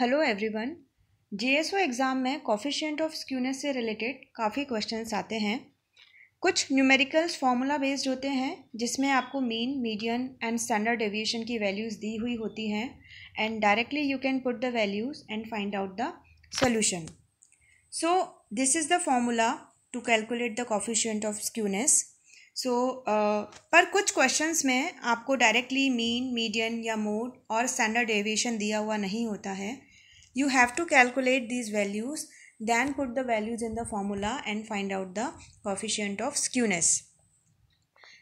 hello everyone GSO exam में coefficient of skewness से related काफ़ी क्वेश्चंस आते हैं कुछ न्यूमेरिकल्स फार्मूला बेस्ड होते हैं जिसमें आपको mean median and standard deviation की वैल्यूज़ दी हुई होती हैं and directly you can put the values and find out the solution so this is the formula to calculate the coefficient of skewness so so, uh, पर कुछ questions में आपको directly mean median या mode और standard deviation दिया हुआ नहीं होता है you have to calculate these values then put the values in the formula and find out the coefficient of skewness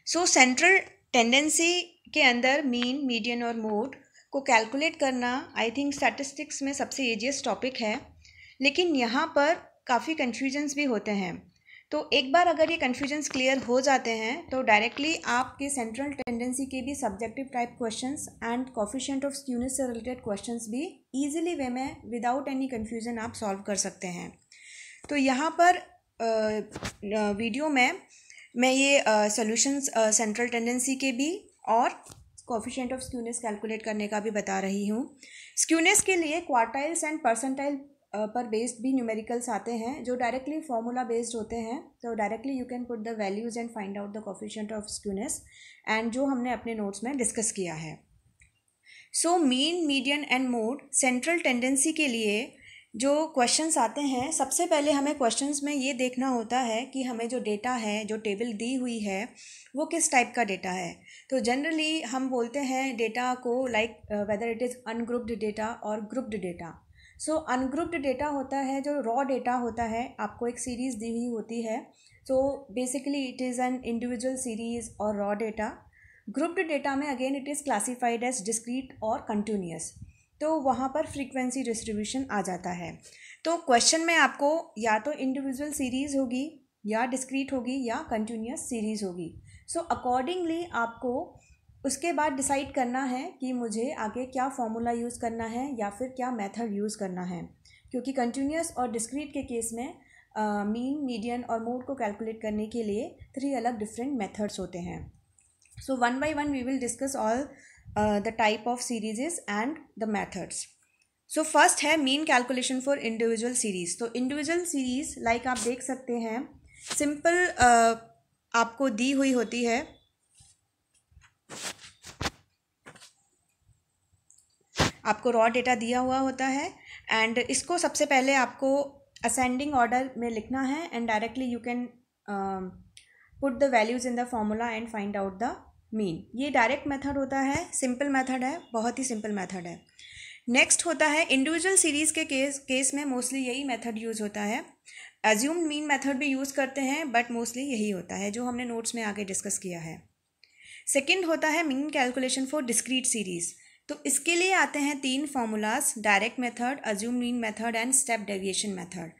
so central tendency के अंदर mean median और mode को कैलकुलेट करना आई थिंक स्टैटिस्टिक्स में सबसे ईजिएस्ट टॉपिक है लेकिन यहाँ पर काफ़ी कन्फ्यूजन्स भी होते हैं तो एक बार अगर ये कन्फ्यूजन्स क्लियर हो जाते हैं तो डायरेक्टली आपके सेंट्रल टेंडेंसी के भी subjective type question and coefficient of skewness से रिलेटेड क्वेश्चन भी ईजिली वे में विदाउट एनी कन्फ्यूज़न आप सॉल्व कर सकते हैं तो यहाँ पर वीडियो में मैं ये सोल्यूशंस सेंट्रल टेंडेंसी के भी और कॉफिशेंट ऑफ स्क्यूनेस कैलकुलेट करने का भी बता रही हूँ स्क्यूनेस के लिए क्वार्टाइल्स एंड परसेंटाइल पर बेस्ड भी न्यूमेरिकल्स आते हैं जो डायरेक्टली फॉर्मूला बेस्ड होते हैं तो directly you can put the values and find out the coefficient of skewness and जो हमने अपने नोट्स में डिस्कस किया है so mean median and mode central tendency के लिए जो क्वेश्चंस आते हैं सबसे पहले हमें क्वेश्चंस में ये देखना होता है कि हमें जो डेटा है जो टेबल दी हुई है वो किस टाइप का डेटा है तो जनरली हम बोलते हैं डेटा को like whether it is ungrouped data और grouped data so ungrouped data होता है जो रॉ डेटा होता है आपको एक सीरीज़ दी हुई होती है so basically it is an individual series और रॉ डेटा ग्रुप्ड डेटा में again it is classified as discrete और कंटिन्यूस तो वहाँ पर फ्रीक्वेंसी डिस्ट्रीब्यूशन आ जाता है तो क्वेश्चन में आपको या तो इंडिविजुअल सीरीज़ होगी या डिस्क्रीट होगी या कंटिन्यूस सीरीज़ होगी सो अकॉर्डिंगली आपको उसके बाद डिसाइड करना है कि मुझे आगे क्या फॉर्मूला यूज़ करना है या फिर क्या मेथड यूज़ करना है क्योंकि कंटिन्यूस और डिस्क्रीट के केस में मीन मीडियन और मोड को कैलकुलेट करने के लिए थ्री अलग डिफरेंट मेथड्स होते हैं so one by one we will discuss all the type of series and the methods so first है mean calculation for individual series तो इंडिविजुअल सीरीज़ लाइक आप देख सकते हैं सिंपल uh, आपको दी हुई होती है आपको रॉ डेटा दिया हुआ होता है एंड इसको सबसे पहले आपको असेंडिंग ऑर्डर में लिखना है and directly you can put the values in the formula and find out the mean ये डायरेक्ट मेथड होता है सिंपल मेथड है बहुत ही सिंपल मेथड है नेक्स्ट होता है इंडिविजुअल सीरीज़ के केस केस में मोस्टली यही मेथड यूज़ होता है एज्यूम्ड मीन मेथड भी यूज़ करते हैं बट मोस्टली यही होता है जो हमने नोट्स में आगे डिस्कस किया है सेकेंड होता है mean calculation for discrete series तो इसके लिए आते हैं तीन formulas direct method assume mean method and step deviation method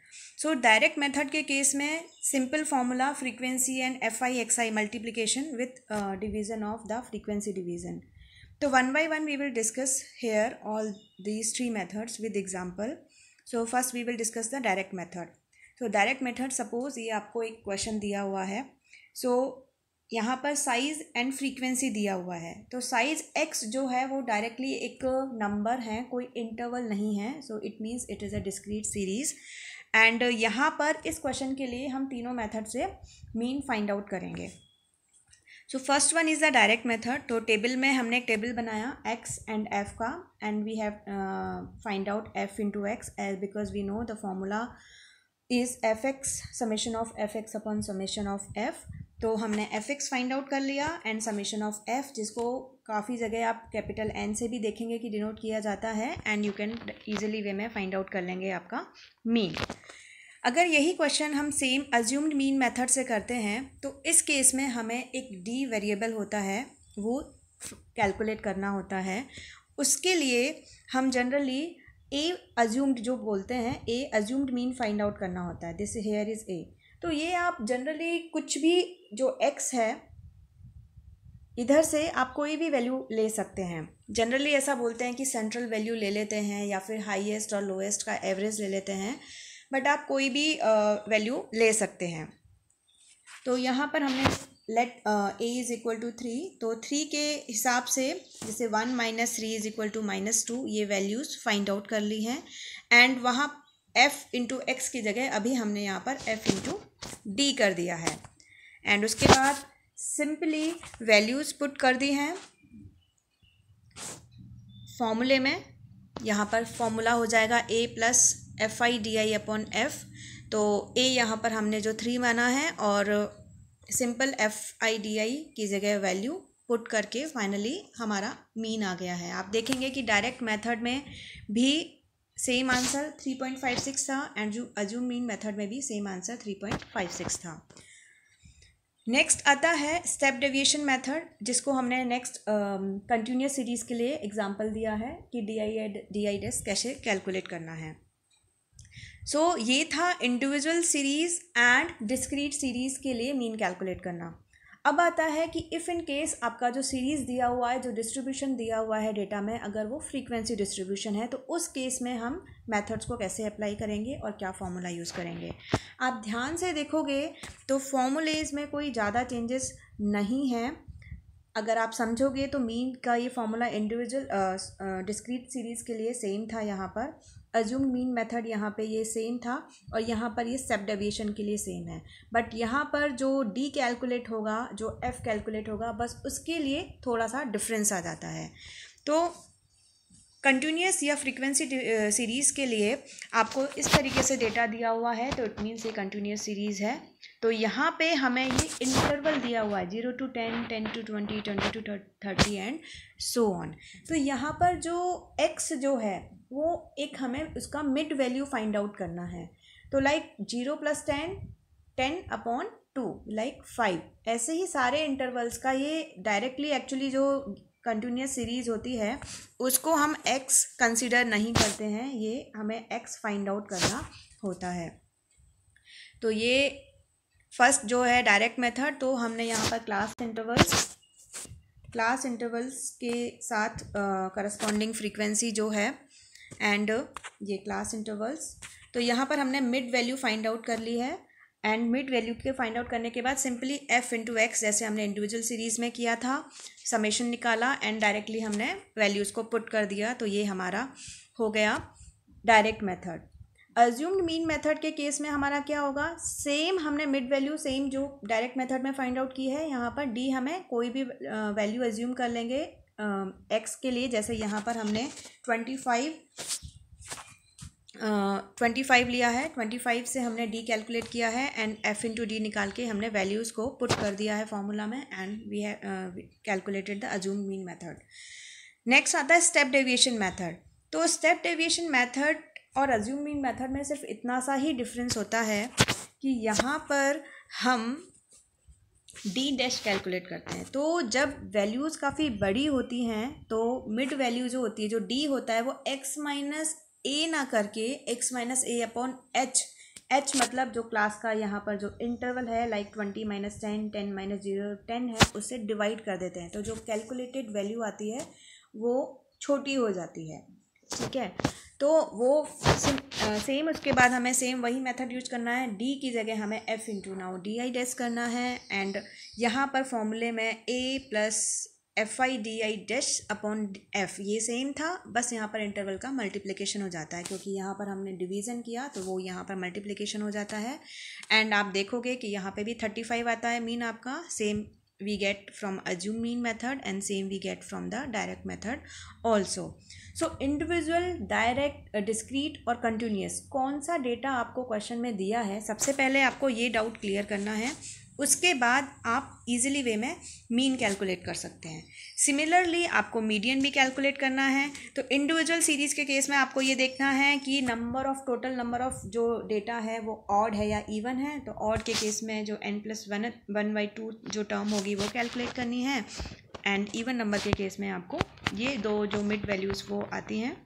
so direct method के केस में simple formula frequency and F I X I multiplication with division of the frequency division तो one by one we will discuss here all these three methods with example so first we will discuss the direct method तो direct method suppose ये आपको एक question दिया हुआ है सो यहाँ पर साइज़ एंड फ्रीक्वेंसी दिया हुआ है तो साइज़ एक्स जो है वो डायरेक्टली एक नंबर है कोई इंटरवल नहीं है so it means it is a discrete series and यहाँ पर इस क्वेश्चन के लिए हम तीनों मेथड से मीन फाइंड आउट करेंगे so first one is the direct method तो टेबल में हमने एक टेबल बनाया एक्स एंड एफ का and we have find out F into X as because we know the formula is F X summation of F X upon summation of F तो हमने F x find out कर लिया and summation of F जिसको काफ़ी जगह आप capital N से भी देखेंगे कि डिनोट किया जाता है and you can easily way में फाइंड आउट कर लेंगे आपका मीन अगर यही क्वेश्चन हम सेम अज्यूम्ड मीन मेथड से करते हैं तो इस केस में हमें एक डी वेरिएबल होता है वो कैलकुलेट करना होता है उसके लिए हम जनरली ए अज्यूम्ड जो बोलते हैं A assumed mean find out करना होता है दिस हेयर इज़ ए तो ये आप जनरली कुछ भी जो एक्स है इधर से आप कोई भी वैल्यू ले सकते हैं जनरली ऐसा बोलते हैं कि सेंट्रल वैल्यू ले लेते हैं या फिर हाईएस्ट और लोएस्ट का एवरेज ले लेते हैं बट आप कोई भी वैल्यू ले सकते हैं तो यहाँ पर हमने let A is equal to three तो थ्री के हिसाब से जैसे one minus three is equal to minus two ये वैल्यूज़ फाइंड आउट कर ली हैं एंड वहाँ एफ़ इंटू एक्स की जगह अभी हमने यहाँ पर एफ़ इंटू डी कर दिया है एंड उसके बाद सिंपली वैल्यूज़ पुट कर दी हैं फॉर्मूले में यहाँ पर फॉर्मूला हो जाएगा A plus F I D I upon F तो ए यहाँ पर हमने जो थ्री माना है और simple F I D I की जगह वैल्यू पुट करके फाइनली हमारा मीन आ गया है आप देखेंगे कि डायरेक्ट मेथड में भी same answer three point five six था एंड जो अजूम मीन मेथड में भी same answer three point five six था नेक्स्ट आता है स्टेप डेविएशन मेथड जिसको हमने नेक्स्ट कंटिन्यूस सीरीज़ के लिए एग्जांपल दिया है कि D I and D I dash कैसे कैलकुलेट करना है सो so, ये था individual series and discrete series के लिए मीन कैलकुलेट करना अब आता है कि इफ़ इन केस आपका जो सीरीज़ दिया हुआ है जो डिस्ट्रीब्यूशन दिया हुआ है डेटा में अगर वो फ्रीक्वेंसी डिस्ट्रीब्यूशन है तो उस केस में हम मेथड्स को कैसे अप्लाई करेंगे और क्या फॉर्मूला यूज़ करेंगे आप ध्यान से देखोगे तो फॉर्मूलेज में कोई ज़्यादा चेंजेस नहीं हैं अगर आप समझोगे तो मीन का ये फार्मूला इंडिविजुअल डिस्क्रीट सीरीज़ के लिए सेम था यहाँ पर अज्यूम मीन मेथड यहाँ पे ये सेम था और यहाँ पर ये सेप डेविएशन के लिए सेम है बट यहाँ पर जो डी कैलकुलेट होगा जो एफ़ कैलकुलेट होगा बस उसके लिए थोड़ा सा डिफरेंस आ जाता है तो कंटिन्यूस या फ्रीक्वेंसी सीरीज़ के लिए आपको इस तरीके से डेटा दिया हुआ है तो इट मीन्स ये कंटिन्यूस सीरीज़ है तो यहाँ पे हमें ये इंटरवल दिया हुआ है zero to ten ten to twenty twenty to thirty and so on तो यहाँ पर जो एक्स जो है वो एक हमें उसका मिड वैल्यू फाइंड आउट करना है तो like zero plus ten ten upon two like five ऐसे ही सारे इंटरवल्स का ये डायरेक्टली एक्चुअली जो कंटिन्यूस सीरीज होती है उसको हम एक्स कंसिडर नहीं करते हैं ये हमें एक्स फाइंड आउट करना होता है तो ये फर्स्ट जो है डायरेक्ट मेथड तो हमने यहाँ पर क्लास इंटरवल्स क्लास इंटरवल्स के साथ करस्पॉन्डिंग फ्रीक्वेंसी जो है एंड uh, ये क्लास इंटरवल्स तो यहाँ पर हमने मिड वैल्यू फाइंड आउट कर ली है एंड मिड वैल्यू के फाइंड आउट करने के बाद सिंपली एफ इंटू एक्स जैसे हमने इंडिविजुअल सीरीज़ में किया था समेशन निकाला एंड डायरेक्टली हमने वैल्यूज़ को पुट कर दिया तो ये हमारा हो गया direct method assumed mean method के केस में हमारा क्या होगा सेम हमने मिड वैल्यू सेम जो डायरेक्ट मेथड में फाइंड आउट की है यहाँ पर डी हमें कोई भी वैल्यू uh, अज्यूम कर लेंगे एक्स के लिए जैसे यहाँ पर हमने ट्वेंटी फाइव ट्वेंटी फाइव लिया है ट्वेंटी फाइव से हमने डी कैलकुलेट किया है एंड एफ इंटू डी निकाल के हमने वैल्यूज़ को पुट कर दिया है फॉर्मूला में and we have calculated the assume mean method next आता है स्टेप डेविएशन मेथड तो स्टेप डेविएशन मेथड और अज्यूम मीन मेथड में सिर्फ इतना सा ही डिफरेंस होता है कि यहाँ पर हम डी डैश कैलकुलेट करते हैं तो जब वैल्यूज़ काफ़ी बड़ी होती हैं तो मिड वैल्यू जो होती है जो डी होता है वो एक्स माइनस ए ना करके X minus A upon H H मतलब जो क्लास का यहाँ पर जो इंटरवल है like twenty minus ten ten minus zero ten है उसे डिवाइड कर देते हैं तो जो कैलकुलेटेड वैल्यू आती है वो छोटी हो जाती है ठीक है तो वो सेम उसके बाद हमें सेम वही मेथड यूज करना है डी की जगह हमें F into now D I dash करना है एंड यहाँ पर फॉर्मूले में A plus F I D I dash upon F ये सेम था बस यहाँ पर इंटरवल का मल्टीप्लिकेशन हो जाता है क्योंकि यहाँ पर हमने डिवीज़न किया तो वो यहाँ पर मल्टीप्लिकेशन हो जाता है एंड आप देखोगे कि यहाँ पे भी थर्टी फाइव आता है मीन आपका same we get from assume mean method and same we get from the direct method also so individual direct uh, discrete or continuous कौन सा data आपको question में दिया है सबसे पहले आपको ये doubt clear करना है उसके बाद आप इजीली वे में मीन कैलकुलेट कर सकते हैं सिमिलरली आपको मीडियन भी कैलकुलेट करना है तो इंडिविजुअल सीरीज़ के केस में आपको ये देखना है कि number of total number of जो डेटा है वो ऑड है या इवन है तो ऑड के केस में जो N plus one one by two जो टर्म होगी वो कैलकुलेट करनी है एंड इवन नंबर के केस में आपको ये दो जो मिड वैल्यूज़ वो आती हैं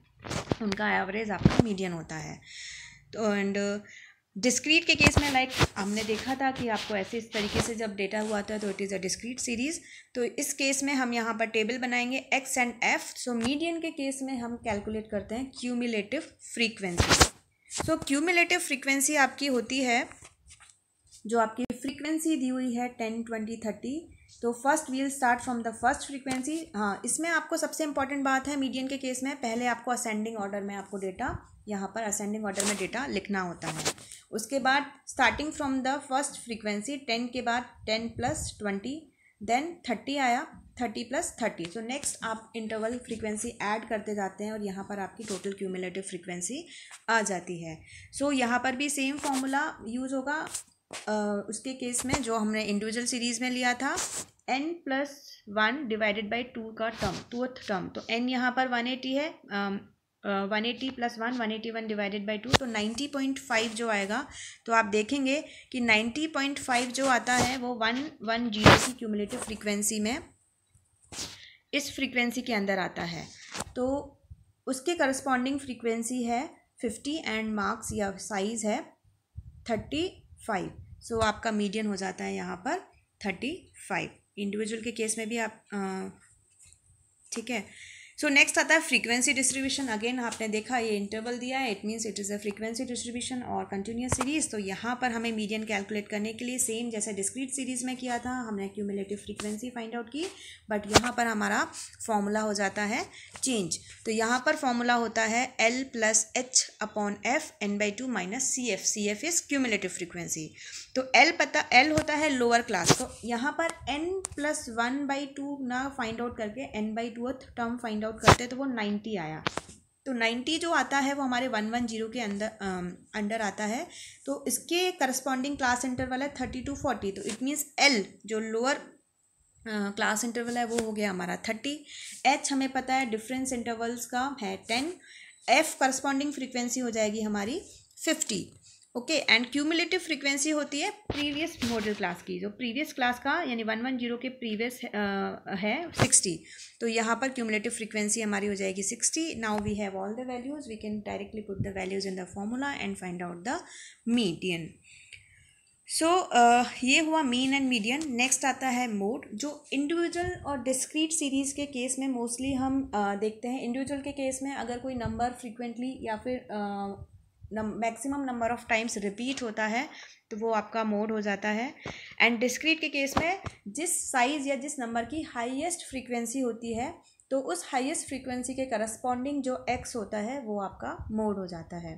उनका एवरेज आपका मीडियन होता है तो एंड डिस्क्रीट के केस में लाइक हमने देखा था कि आपको ऐसे इस तरीके से जब डेटा हुआ था तो it is a discrete series तो इस केस में हम यहाँ पर टेबल बनाएंगे X and F so median के केस में हम कैलकुलेट करते हैं cumulative frequency so cumulative frequency आपकी होती है जो आपकी फ्रीक्वेंसी दी हुई है टेन ट्वेंटी थर्टी तो first we'll start from the first frequency हाँ इसमें आपको सबसे इंपॉर्टेंट बात है मीडियन के केस में पहले आपको असेंडिंग ऑर्डर में आपको डेटा यहाँ पर असेंडिंग ऑर्डर में डेटा लिखना होता है उसके बाद starting from the first frequency ten के बाद ten plus twenty then thirty आया thirty plus thirty so next आप इंटरवल फ्रीक्वेंसी ऐड करते जाते हैं और यहाँ पर आपकी टोटल क्यूमुलेटिव फ्रीक्वेंसी आ जाती है सो so, यहाँ पर भी सेम फॉर्मूला यूज़ होगा आ, उसके केस में जो हमने इंडिविजुअल सीरीज़ में लिया था N plus one divided by two का टर्म टूथ टर्म तो एन यहाँ पर वन एटी है one eighty plus one one eighty one divided by two तो नाइन्टी पॉइंट फाइव जो आएगा तो आप देखेंगे कि नाइन्टी पॉइंट फाइव जो आता है वो वन वन जीरो की क्यूमुलेटिव फ्रीक्वेंसी में इस फ्रीक्वेंसी के अंदर आता है तो उसके करस्पॉन्डिंग फ्रीक्वेंसी है फिफ्टी एंड मार्क्स या साइज़ है थर्टी फाइव सो आपका मीडियन हो जाता है यहाँ पर थर्टी फाइव इंडिविजुअल के केस में भी आप आ, ठीक है सो नेक्स्ट आता है फ्रीक्वेंसी डिस्ट्रीब्यूशन अगेन आपने देखा ये इंटरवल दिया है it means it is a frequency distribution और कंटिन्यूस सीरीज तो यहाँ पर हमें मीडियन कैलकुलेट करने के लिए सेम जैसे डिस्क्रीट सीरीज में किया था हमने क्यूमुलेटिव फ्रीक्वेंसी फाइंड आउट की बट यहाँ पर हमारा फॉर्मूला हो जाता है चेंज तो यहाँ पर फॉर्मूला होता है L plus H upon F N by two minus C F C F is cumulative frequency तो एल पता एल होता है लोअर क्लास तो यहाँ पर N plus one by two ना फाइंड आउट करके N by two term find out करते तो वो नाइन्टी आया तो नाइन्टी जो आता है वो हमारे वन वन जीरो के अंदर आ, अंडर आता है तो इसके करस्पॉन्डिंग क्लास इंटरवल है थर्टी टू फोर्टी तो इट मीन्स एल जो लोअर क्लास इंटरवल है वो हो गया हमारा थर्टी एच हमें पता है डिफरेंस इंटरवल्स का है टेन एफ करस्पॉन्डिंग फ्रिक्वेंसी हो जाएगी हमारी fifty okay and cumulative frequency होती है प्रीवियस मॉडल क्लास की जो प्रीवियस क्लास का यानी वन वन जीरो के प्रीवियस है सिक्सटी तो यहाँ पर क्यूमुलेटिव फ्रीक्वेंसी हमारी हो जाएगी sixty now we have all the values we can directly put the values in the formula and find out the median so so, uh, ये हुआ मीन एंड मीडियन नेक्स्ट आता है मोड जो individual और discrete series के case में mostly हम uh, देखते हैं इंडिविजुअल के केस में अगर कोई नंबर फ्रीक्वेंटली या फिर uh, maximum number of times repeat होता है तो वो आपका मोड हो जाता है एंड डिस्क्रीट के केस में जिस साइज़ या जिस नंबर की हाईएस्ट फ्रीक्वेंसी होती है तो उस हाईएस्ट फ्रीक्वेंसी के करस्पॉन्डिंग जो एक्स होता है वो आपका मोड हो जाता है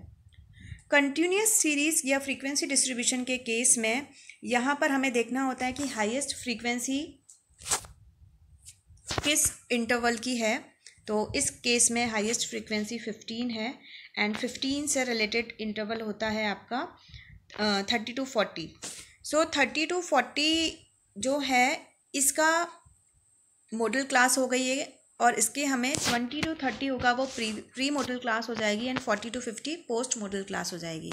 कंटिन्यूस सीरीज़ या फ्रीक्वेंसी डिस्ट्रीब्यूशन के केस में यहाँ पर हमें देखना होता है कि हाइएस्ट फ्रीक्वेंसी किस इंटरवल की है तो इस केस में हाईएस्ट फ्रीक्वेंसी 15 है एंड फिफ्टीन से रिलेटेड इंटरवल होता है आपका thirty to forty so thirty to forty जो है इसका मॉडल क्लास हो गई है और इसके हमें ट्वेंटी टू थर्टी होगा वो प्री प्री मॉडल क्लास हो जाएगी and forty to fifty post modal class हो जाएगी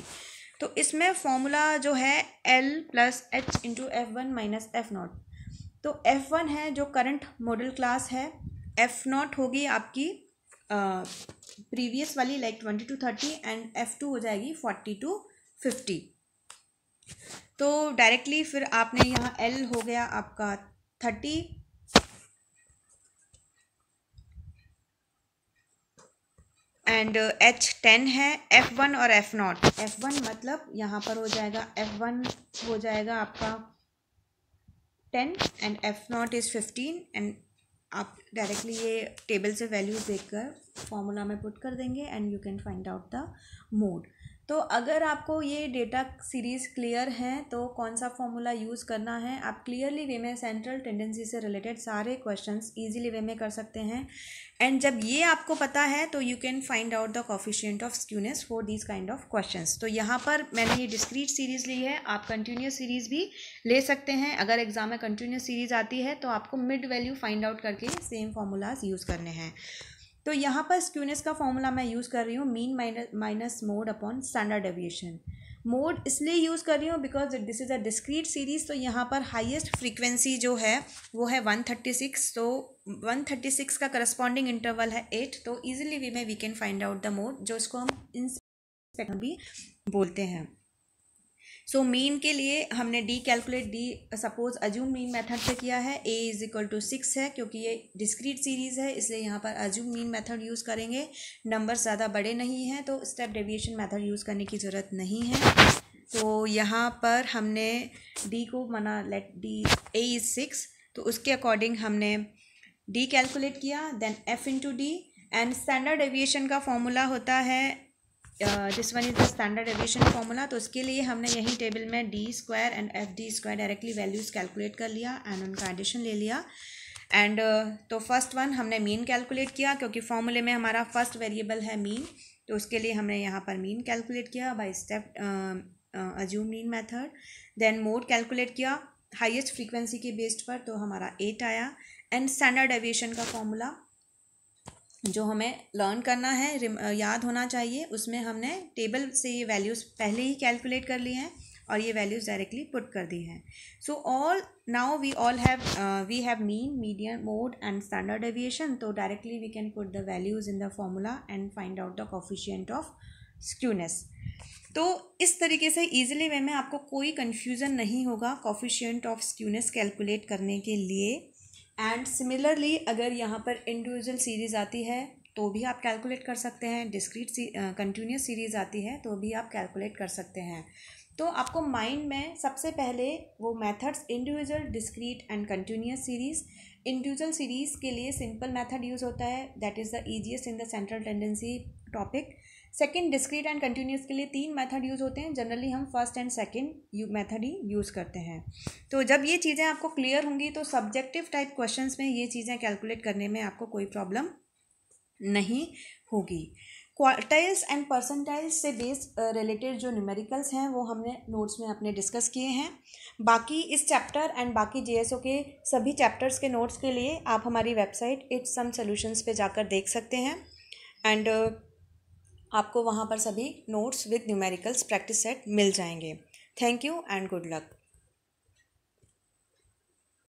तो इसमें फॉर्मूला जो है L plus H into F one minus F not तो एफ वन है जो करंट मॉडल क्लास है एफ नॉट होगी आपकी प्रीवियस वाली like twenty to thirty and F two हो जाएगी फोर्टी टू फिफ्टी तो डायरेक्टली फिर आपने यहाँ एल हो गया आपका थर्टी एंड एच टेन है एफ वन और एफ नॉट एफ वन मतलब यहाँ पर हो जाएगा एफ वन हो जाएगा आपका ten and F not is fifteen and आप डायरेक्टली ये टेबल से वैल्यूज़ देखकर फॉर्मूला में पुट कर देंगे and you can find out the mode तो अगर आपको ये डेटा सीरीज़ क्लियर हैं तो कौन सा फॉर्मूला यूज़ करना है आप क्लियरली वे में सेंट्रल टेंडेंसी से रिलेटेड सारे क्वेश्चंस इजीली वे में कर सकते हैं एंड जब ये आपको पता है तो you can find out the coefficient of skewness for this kind of questions तो यहाँ पर मैंने ये डिस्क्रीट सीरीज़ ली है आप कंटिन्यूस सीरीज़ भी ले सकते हैं अगर एग्जाम में कंटिन्यूस सीरीज़ आती है तो आपको मिड वैल्यू फाइंड आउट करके सेम फार्मूलाज यूज़ करने हैं तो यहाँ पर स्क्यूनेस का फॉर्मूला मैं यूज़ कर रही हूँ mean minus mode upon standard deviation mode इसलिए यूज़ कर रही हूँ because this is a discrete series तो यहाँ पर हाईएस्ट फ्रीक्वेंसी जो है वो है वन थर्टी सिक्स तो वन थर्टी सिक्स का करस्पॉन्डिंग इंटरवल है एट तो easily we may we can find out the mode जो इसको हम इंस्पेक्ट भी बोलते हैं सो so, मीन के लिए हमने D calculate D suppose assume mean method से किया है A is equal to six है क्योंकि ये डिस्क्रीट सीरीज़ है इसलिए यहाँ पर अज्यूम मीन मेथड यूज़ करेंगे नंबर ज़्यादा बड़े नहीं हैं तो स्टेप डेविएशन मेथड यूज़ करने की ज़रूरत नहीं है तो यहाँ पर हमने डी को मना लेट डी ए इज सिक्स तो उसके अकॉर्डिंग हमने डी कैलकुलेट किया then F into D and standard deviation का फॉर्मूला होता है this one is the standard deviation formula तो उसके लिए हमने यही टेबल में D square and F D square directly values calculate कर लिया एंड उनका एडिशन ले लिया एंड uh, तो फर्स्ट वन हमने मीन कैलकुलेट किया क्योंकि फॉर्मूले में हमारा फर्स्ट वेरिएबल है मीन तो उसके लिए हमने यहाँ पर मीन कैलकुलेट किया by step assume mean method then mode calculate किया हाईएस्ट फ्रीक्वेंसी के बेस्ड पर तो हमारा एट आया एंड स्टैंडर्ड एविएशन का फॉर्मूला जो हमें लर्न करना है याद होना चाहिए उसमें हमने टेबल से ये वैल्यूज़ पहले ही कैलकुलेट कर ली हैं और ये वैल्यूज़ डायरेक्टली पुट कर दी हैं so all now we all have we have mean median mode and standard deviation तो directly we can put the values in the formula and find out the coefficient of skewness तो इस तरीके से easily way में आपको कोई confusion नहीं होगा कॉफिशियंट ऑफ स्क्यूनेस कैलकुलेट करने के लिए एंड सिमिलरली अगर यहाँ पर इंडिविजुअल सीरीज़ आती है तो भी आप कैलकुलेट कर सकते हैं डिस्क्रीट कंटिन्यूस सीरीज़ आती है तो भी आप कैलकुलेट कर सकते हैं तो आपको माइंड में सबसे पहले वो methods individual discrete and continuous series individual series के लिए सिंपल मेथड यूज़ होता है that is the easiest in the central tendency topic second discrete and continuous के लिए तीन मेथड यूज़ होते हैं जनरली हम फर्स्ट एंड सेकंड मेथड ही यूज़ करते हैं तो जब ये चीज़ें आपको क्लियर होंगी तो सब्जेक्टिव टाइप क्वेश्चन में ये चीज़ें कैलकुलेट करने में आपको कोई प्रॉब्लम नहीं होगी क्वार्टाइल्स एंड परसेंटाइल्स से बेस्ड रिलेटेड जो न्यूमेरिकल्स हैं वो हमने नोट्स में अपने डिस्कस किए हैं बाकी इस चैप्टर एंड बाकी जे के सभी चैप्टर्स के नोट्स के लिए आप हमारी वेबसाइट इट्स सम सॉल्यूशंस पे जाकर देख सकते हैं एंड uh, आपको वहाँ पर सभी notes with numericals practice set मिल जाएंगे thank you and good luck